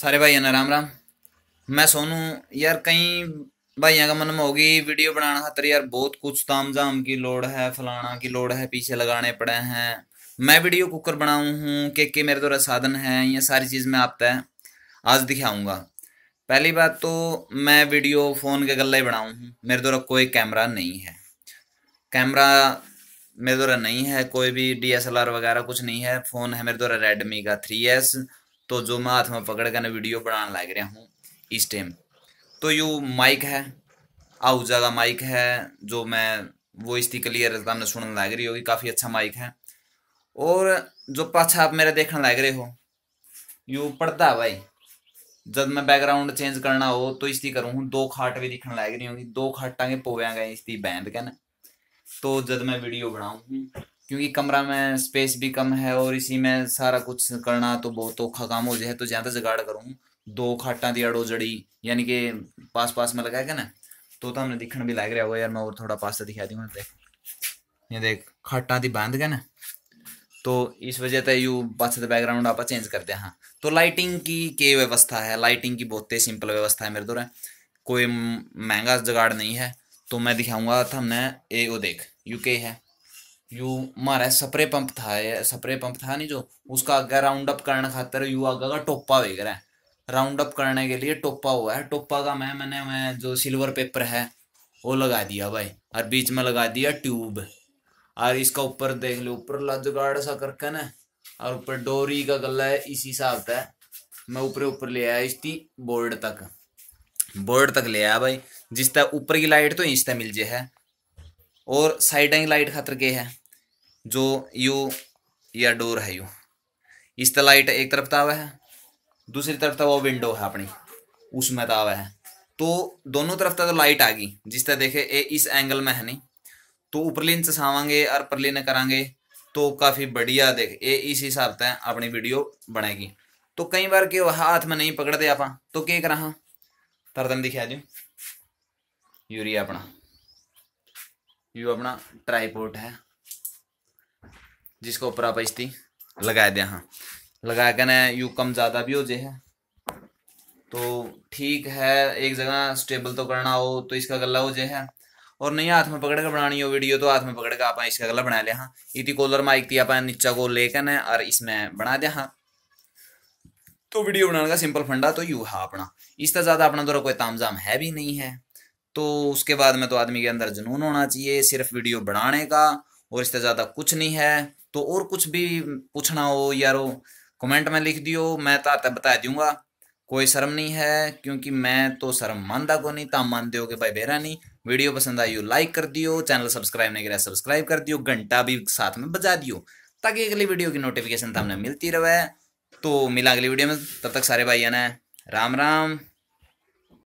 सारे भाइयों ने राम राम मैं सोनू यार कई भाइयों का मन में होगी वीडियो बनाने खातर यार बहुत कुछ ताम झाम की लोड है फलाना की लोड है पीछे लगाने पड़े हैं मैं वीडियो कुकर बनाऊँ हूँ के के मेरे द्वारा साधन है ये सारी चीज़ मैं आपता है आज दिखाऊँगा पहली बात तो मैं वीडियो फ़ोन के गले ही हूँ मेरे द्वारा कोई कैमरा नहीं है कैमरा मेरे द्वारा नहीं है कोई भी डी वगैरह कुछ नहीं है फ़ोन है मेरे द्वारा रेडमी का थ्री एस तो जो मैं हाथ में पकड़ कर वीडियो बनाने लग रहा हूँ इस टाइम तो यू माइक है आउजा का माइक है जो मैं वो इसकी क्लियर तमने सुनने लग रही होगी काफ़ी अच्छा माइक है और जो पाछा आप मेरा देखने लग रहे हो यू पढ़ता भाई जब मैं बैकग्राउंड चेंज करना हो तो इसकी करूँ हूँ दो खाट भी दिखने लग रही होंगी दो खाटा के पोवेंगे इसकी बैंड कहना तो जब मैं वीडियो बनाऊँ क्योंकि कमरा में स्पेस भी कम है और इसी में सारा कुछ करना तो बहुत औखा काम हो जाए तो ज्यादा जगाड़ करूँ दो खाटा दिया अड़ो जड़ी यानी कि पास पास में लगाएगा क्या ना तो, तो हमने दिखने भी लग रहा होगा यार मैं और थोड़ा पास दिखा दिखा दूंगा देख ये देख खाटा दी बांध गया ना तो इस वजह से यू पास बैकग्राउंड आप चेंज करते हैं हाँ तो लाइटिंग की के व्यवस्था है लाइटिंग की बहुत ही सिंपल व्यवस्था है मेरे द्वारा कोई महंगा जगाड़ नहीं है तो मैं दिखाऊंगा था हमने ए वो देख यूके है यू मारा स्प्रे पंप था स्प्रे पंप था नहीं जो उसका आगे राउंड अप करने खातर यू आगे का टोपा वेग रहा है राउंड अप करने के लिए टोपा हुआ है टोपा का मैं मैंने मैं जो सिल्वर पेपर है वो लगा दिया भाई और बीच में लगा दिया ट्यूब और इसका ऊपर देख लो ऊपर लजगाड़ सा करके ना और ऊपर डोरी का गला है इसी हिसाब से मैं ऊपर ऊपर ले आया इसकी बोर्ड तक बोर्ड तक ले आया भाई जिस तरह ऊपर की लाइट तो इस तरह मिल जाए है और साइड की लाइट खातर के है जो यू या डोर है यू इस तरह लाइट एक तरफ तावा तो है दूसरी तरफ तो वो विंडो है अपनी उसमें तावा तो है तो दोनों तरफ तो लाइट आ गई जिस तरह देखे ए इस एंगल में है नहीं तो उपरलीन चसावे और परलीन करांगे तो काफ़ी बढ़िया देख ये इस हिसाब से अपनी वीडियो बनेगी तो कई बार क्यों हाथ में नहीं पकड़ते आप तो क्या करा हाँ तरदन दिखा दू यूरिया अपना यू अपना ट्राईपोर्ट है जिसके ऊपर आप इस्ती लगा दें हाँ लगा के ना यू कम ज़्यादा भी हो जाए हाँ। तो ठीक है एक जगह स्टेबल तो करना हो तो इसका गला हो जाए हाँ। और नहीं हाथ में पकड़ के बनानी हो वीडियो तो हाथ में पकड़ के आप इसका गला बना लिया हाँ इति कोलर माइक थी आप नीचा को लेकर ना और इसमें बना दिया हाँ तो वीडियो बनाने का सिंपल फंडा तो यू है अपना इससे ज़्यादा अपना द्वारा तो कोई जाम है भी नहीं है तो उसके बाद में तो आदमी के अंदर जुनून होना चाहिए सिर्फ वीडियो बनाने का और इससे ज़्यादा कुछ नहीं है तो और कुछ भी पूछना हो यारो कमेंट में लिख दियो मैं तो बता दूंगा कोई शर्म नहीं है क्योंकि मैं तो शर्म मानता को नहीं तब मान दो कि भाई बेरा नहीं वीडियो पसंद आई हो लाइक कर दियो चैनल सब्सक्राइब नहीं करा सब्सक्राइब कर दियो घंटा भी साथ में बजा दियो ताकि अगली वीडियो की नोटिफिकेशन तुमने मिलती रहे तो मिला अगली वीडियो में तब तक सारे भाइयों ने राम राम